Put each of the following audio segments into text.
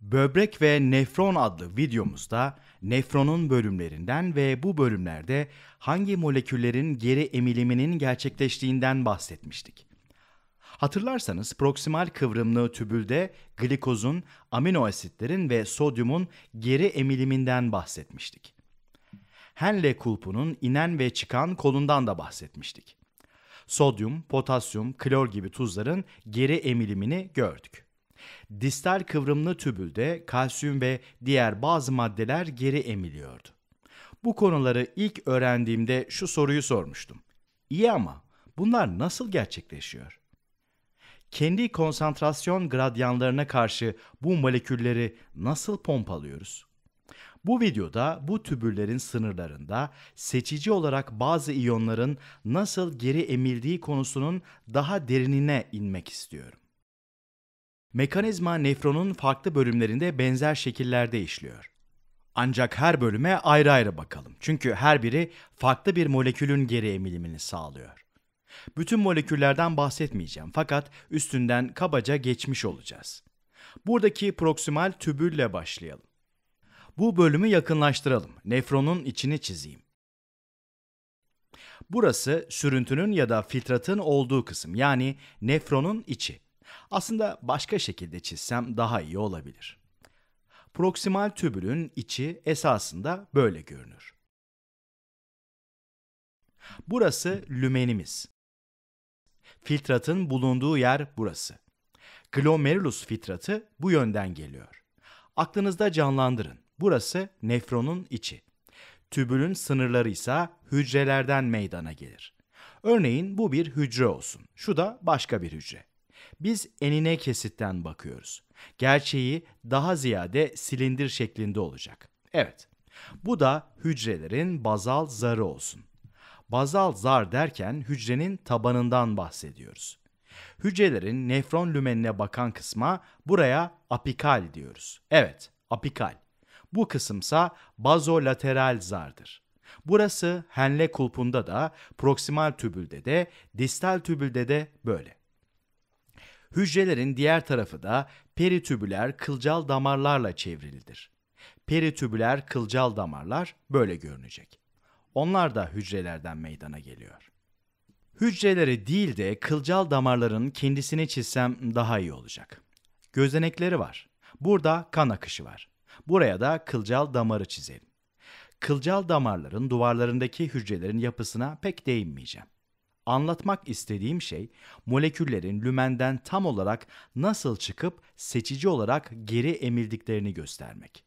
Böbrek ve Nefron adlı videomuzda nefronun bölümlerinden ve bu bölümlerde hangi moleküllerin geri emiliminin gerçekleştiğinden bahsetmiştik. Hatırlarsanız proksimal kıvrımlı tübülde glikozun, amino asitlerin ve sodyumun geri emiliminden bahsetmiştik. Henle kulpunun inen ve çıkan kolundan da bahsetmiştik. Sodyum, potasyum, klor gibi tuzların geri emilimini gördük distal kıvrımlı tübülde kalsiyum ve diğer bazı maddeler geri emiliyordu. Bu konuları ilk öğrendiğimde şu soruyu sormuştum. İyi ama bunlar nasıl gerçekleşiyor? Kendi konsantrasyon gradyanlarına karşı bu molekülleri nasıl pompalıyoruz? Bu videoda bu tübüllerin sınırlarında seçici olarak bazı iyonların nasıl geri emildiği konusunun daha derinine inmek istiyorum. Mekanizma nefronun farklı bölümlerinde benzer şekillerde işliyor. Ancak her bölüme ayrı ayrı bakalım. Çünkü her biri farklı bir molekülün geri emilimini sağlıyor. Bütün moleküllerden bahsetmeyeceğim fakat üstünden kabaca geçmiş olacağız. Buradaki proksimal tübülle başlayalım. Bu bölümü yakınlaştıralım. Nefronun içini çizeyim. Burası sürüntünün ya da filtratın olduğu kısım yani nefronun içi. Aslında başka şekilde çizsem daha iyi olabilir. Proksimal tübülün içi esasında böyle görünür. Burası lümenimiz. Filtratın bulunduğu yer burası. Glomerulus filtratı bu yönden geliyor. Aklınızda canlandırın. Burası nefronun içi. Tübülün sınırları ise hücrelerden meydana gelir. Örneğin bu bir hücre olsun. Şu da başka bir hücre. Biz enine kesitten bakıyoruz. Gerçeği daha ziyade silindir şeklinde olacak. Evet, bu da hücrelerin bazal zarı olsun. Bazal zar derken hücrenin tabanından bahsediyoruz. Hücrelerin nefron lümenine bakan kısma buraya apikal diyoruz. Evet, apikal. Bu kısımsa bazolateral zardır. Burası henle kulpunda da, proksimal tübülde de, distal tübülde de böyle. Hücrelerin diğer tarafı da peritübüler kılcal damarlarla çevrilidir. Peritübüler kılcal damarlar böyle görünecek. Onlar da hücrelerden meydana geliyor. Hücreleri değil de kılcal damarların kendisini çizsem daha iyi olacak. Gözenekleri var. Burada kan akışı var. Buraya da kılcal damarı çizelim. Kılcal damarların duvarlarındaki hücrelerin yapısına pek değinmeyeceğim. Anlatmak istediğim şey moleküllerin lümenden tam olarak nasıl çıkıp seçici olarak geri emildiklerini göstermek.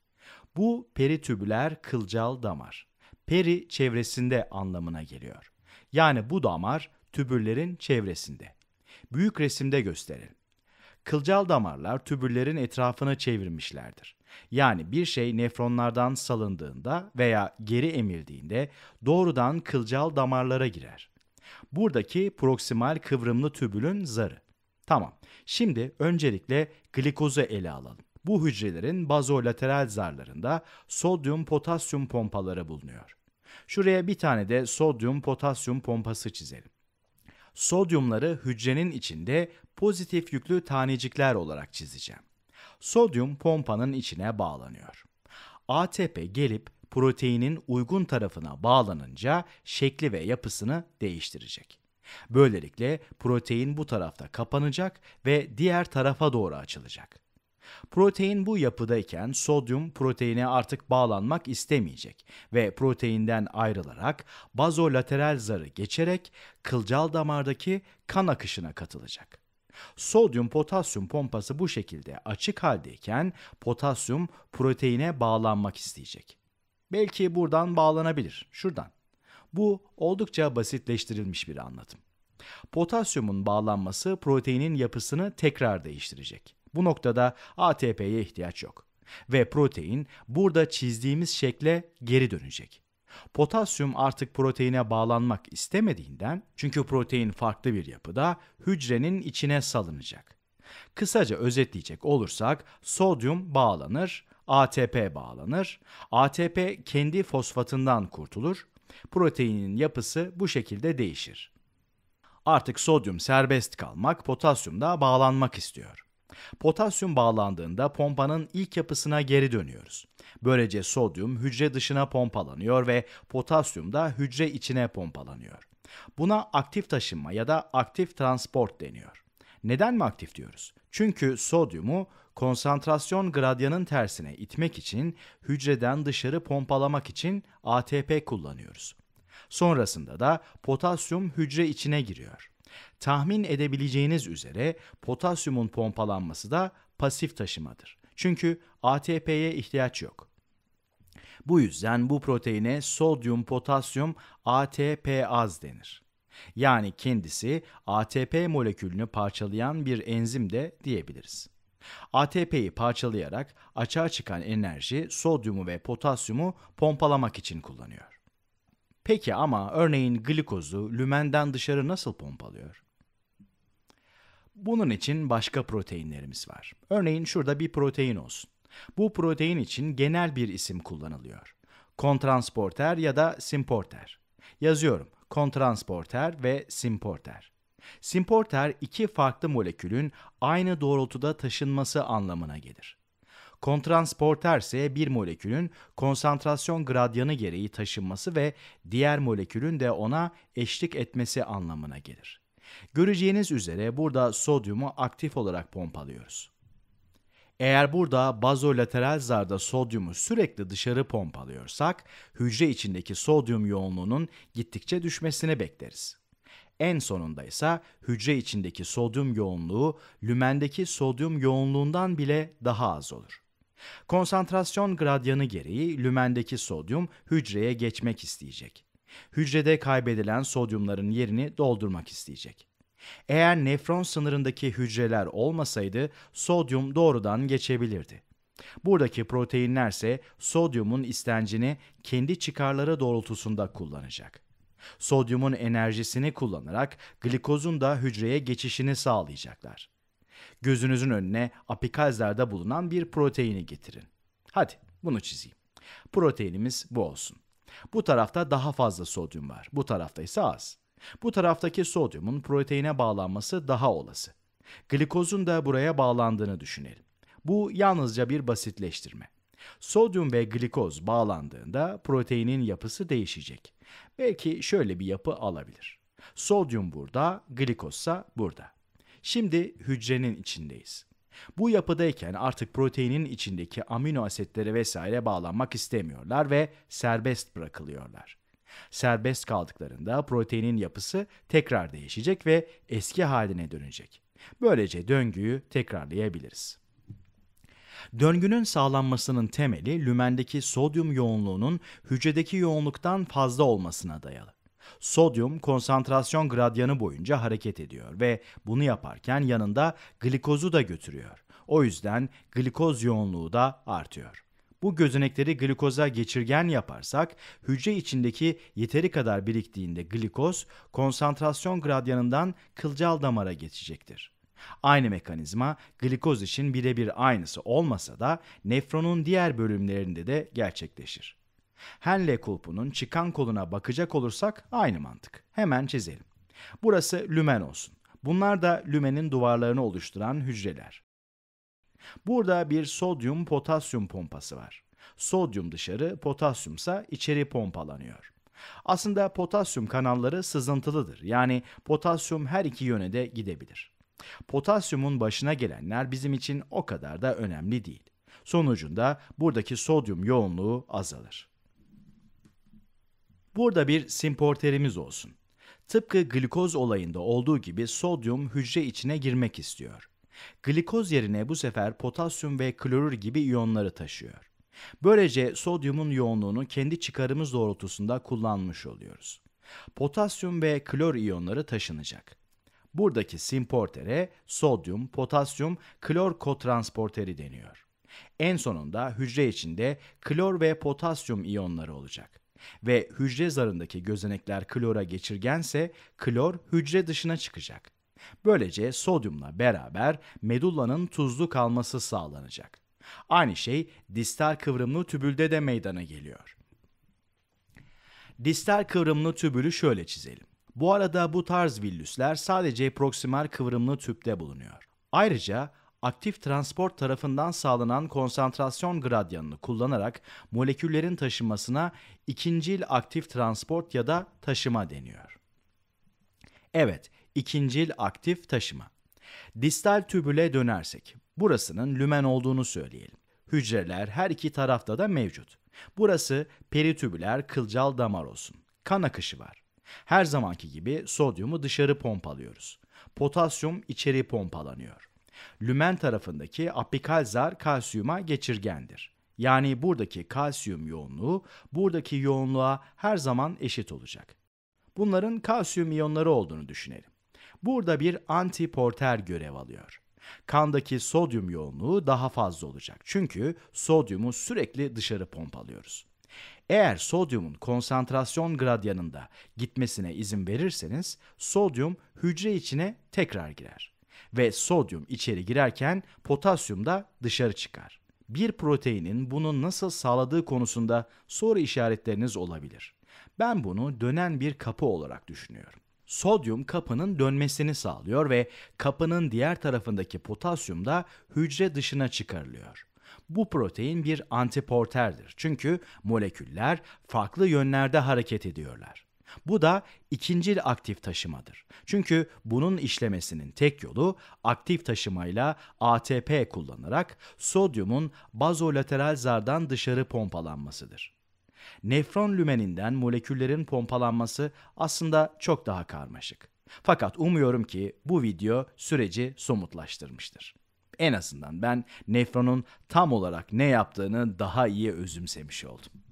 Bu peritübüler kılcal damar. Peri çevresinde anlamına geliyor. Yani bu damar tübüllerin çevresinde. Büyük resimde gösterelim. Kılcal damarlar tübüllerin etrafını çevirmişlerdir. Yani bir şey nefronlardan salındığında veya geri emildiğinde doğrudan kılcal damarlara girer. Buradaki proksimal kıvrımlı tübülün zarı. Tamam. Şimdi öncelikle glikozu ele alalım. Bu hücrelerin bazolateral zarlarında sodyum potasyum pompaları bulunuyor. Şuraya bir tane de sodyum potasyum pompası çizelim. Sodyumları hücrenin içinde pozitif yüklü tanecikler olarak çizeceğim. Sodyum pompanın içine bağlanıyor. ATP gelip proteinin uygun tarafına bağlanınca şekli ve yapısını değiştirecek. Böylelikle protein bu tarafta kapanacak ve diğer tarafa doğru açılacak. Protein bu yapıdayken sodyum proteine artık bağlanmak istemeyecek ve proteinden ayrılarak bazolateral zarı geçerek kılcal damardaki kan akışına katılacak. Sodyum potasyum pompası bu şekilde açık haldeyken potasyum proteine bağlanmak isteyecek. Belki buradan bağlanabilir, şuradan. Bu oldukça basitleştirilmiş bir anlatım. Potasyumun bağlanması proteinin yapısını tekrar değiştirecek. Bu noktada ATP'ye ihtiyaç yok ve protein burada çizdiğimiz şekle geri dönecek. Potasyum artık proteine bağlanmak istemediğinden çünkü protein farklı bir yapıda hücrenin içine salınacak. Kısaca özetleyecek olursak sodyum bağlanır, ATP bağlanır. ATP kendi fosfatından kurtulur. Proteinin yapısı bu şekilde değişir. Artık sodyum serbest kalmak, potasyum da bağlanmak istiyor. Potasyum bağlandığında pompanın ilk yapısına geri dönüyoruz. Böylece sodyum hücre dışına pompalanıyor ve potasyum da hücre içine pompalanıyor. Buna aktif taşınma ya da aktif transport deniyor. Neden mi aktif diyoruz? Çünkü sodyumu konsantrasyon gradyanın tersine itmek için hücreden dışarı pompalamak için ATP kullanıyoruz. Sonrasında da potasyum hücre içine giriyor. Tahmin edebileceğiniz üzere potasyumun pompalanması da pasif taşımadır. Çünkü ATP'ye ihtiyaç yok. Bu yüzden bu proteine sodyum potasyum ATPaz denir. Yani kendisi ATP molekülünü parçalayan bir enzim de diyebiliriz. ATP'yi parçalayarak açığa çıkan enerji sodyumu ve potasyumu pompalamak için kullanıyor. Peki ama örneğin glikozu lümenden dışarı nasıl pompalıyor? Bunun için başka proteinlerimiz var. Örneğin şurada bir protein olsun. Bu protein için genel bir isim kullanılıyor. Kontransporter ya da simporter. Yazıyorum kontransporter ve simporter. Simporter iki farklı molekülün aynı doğrultuda taşınması anlamına gelir. Kontransporter ise bir molekülün konsantrasyon gradyanı gereği taşınması ve diğer molekülün de ona eşlik etmesi anlamına gelir. Göreceğiniz üzere burada sodyumu aktif olarak pompalıyoruz. Eğer burada bazolateral zarda sodyumu sürekli dışarı pompalıyorsak, hücre içindeki sodyum yoğunluğunun gittikçe düşmesini bekleriz. En sonunda ise hücre içindeki sodyum yoğunluğu lümendeki sodyum yoğunluğundan bile daha az olur. Konsantrasyon gradyanı gereği lümendeki sodyum hücreye geçmek isteyecek. Hücrede kaybedilen sodyumların yerini doldurmak isteyecek. Eğer nefron sınırındaki hücreler olmasaydı sodyum doğrudan geçebilirdi. Buradaki proteinlerse sodyumun istencini kendi çıkarları doğrultusunda kullanacak. Sodyumun enerjisini kullanarak glikozun da hücreye geçişini sağlayacaklar. Gözünüzün önüne apikazlarda bulunan bir proteini getirin. Hadi bunu çizeyim. Proteinimiz bu olsun. Bu tarafta daha fazla sodyum var. Bu tarafta ise az. Bu taraftaki sodyumun proteine bağlanması daha olası. Glikozun da buraya bağlandığını düşünelim. Bu yalnızca bir basitleştirme. Sodyum ve glikoz bağlandığında proteinin yapısı değişecek. Belki şöyle bir yapı alabilir. Sodyum burada, glikozsa burada. Şimdi hücrenin içindeyiz. Bu yapıdayken artık proteinin içindeki amino asitlere vesaire bağlanmak istemiyorlar ve serbest bırakılıyorlar. Serbest kaldıklarında proteinin yapısı tekrar değişecek ve eski haline dönecek. Böylece döngüyü tekrarlayabiliriz. Döngünün sağlanmasının temeli lümendeki sodyum yoğunluğunun hücredeki yoğunluktan fazla olmasına dayalı. Sodyum konsantrasyon gradyanı boyunca hareket ediyor ve bunu yaparken yanında glikozu da götürüyor. O yüzden glikoz yoğunluğu da artıyor. Bu gözenekleri glikoza geçirgen yaparsak hücre içindeki yeteri kadar biriktiğinde glikoz konsantrasyon gradyanından kılcal damara geçecektir. Aynı mekanizma glikoz için birebir aynısı olmasa da nefronun diğer bölümlerinde de gerçekleşir. Henle kulpunun çıkan koluna bakacak olursak aynı mantık. Hemen çizelim. Burası lümen olsun. Bunlar da lümenin duvarlarını oluşturan hücreler. Burada bir sodyum potasyum pompası var. Sodyum dışarı, potasyumsa içeri pompalanıyor. Aslında potasyum kanalları sızıntılıdır. Yani potasyum her iki yöne de gidebilir. Potasyumun başına gelenler bizim için o kadar da önemli değil. Sonucunda buradaki sodyum yoğunluğu azalır. Burada bir simporterimiz olsun. Tıpkı glikoz olayında olduğu gibi sodyum hücre içine girmek istiyor. Glikoz yerine bu sefer potasyum ve klorür gibi iyonları taşıyor. Böylece sodyumun yoğunluğunu kendi çıkarımız doğrultusunda kullanmış oluyoruz. Potasyum ve klor iyonları taşınacak. Buradaki simportere sodyum, potasyum, klor kotransporteri deniyor. En sonunda hücre içinde klor ve potasyum iyonları olacak. Ve hücre zarındaki gözenekler klora geçirgense klor hücre dışına çıkacak. Böylece sodyumla beraber medullanın tuzlu kalması sağlanacak. Aynı şey distal kıvrımlı tübülde de meydana geliyor. Distal kıvrımlı tübülü şöyle çizelim. Bu arada bu tarz villüsler sadece proksimal kıvrımlı tüpte bulunuyor. Ayrıca aktif transport tarafından sağlanan konsantrasyon gradyanını kullanarak moleküllerin taşınmasına ikincil aktif transport ya da taşıma deniyor. Evet, ikincil aktif taşıma. Distal tübüle dönersek, burasının lümen olduğunu söyleyelim. Hücreler her iki tarafta da mevcut. Burası peritübüler kılcal damar olsun. Kan akışı var. Her zamanki gibi sodyumu dışarı pompalıyoruz. Potasyum içeri pompalanıyor. Lümen tarafındaki apikal zar kalsiyuma geçirgendir. Yani buradaki kalsiyum yoğunluğu buradaki yoğunluğa her zaman eşit olacak. Bunların kalsiyum iyonları olduğunu düşünelim. Burada bir antiporter görev alıyor. Kandaki sodyum yoğunluğu daha fazla olacak. Çünkü sodyumu sürekli dışarı pompalıyoruz. Eğer sodyumun konsantrasyon gradyanında gitmesine izin verirseniz sodyum hücre içine tekrar girer ve sodyum içeri girerken potasyum da dışarı çıkar. Bir proteinin bunu nasıl sağladığı konusunda soru işaretleriniz olabilir. Ben bunu dönen bir kapı olarak düşünüyorum sodyum kapının dönmesini sağlıyor ve kapının diğer tarafındaki potasyum da hücre dışına çıkarılıyor. Bu protein bir antiporterdir çünkü moleküller farklı yönlerde hareket ediyorlar. Bu da ikincil aktif taşımadır. Çünkü bunun işlemesinin tek yolu aktif taşımayla ATP kullanarak sodyumun bazolateral zardan dışarı pompalanmasıdır. Nefron lümeninden moleküllerin pompalanması aslında çok daha karmaşık. Fakat umuyorum ki bu video süreci somutlaştırmıştır. En azından ben nefronun tam olarak ne yaptığını daha iyi özümsemiş oldum.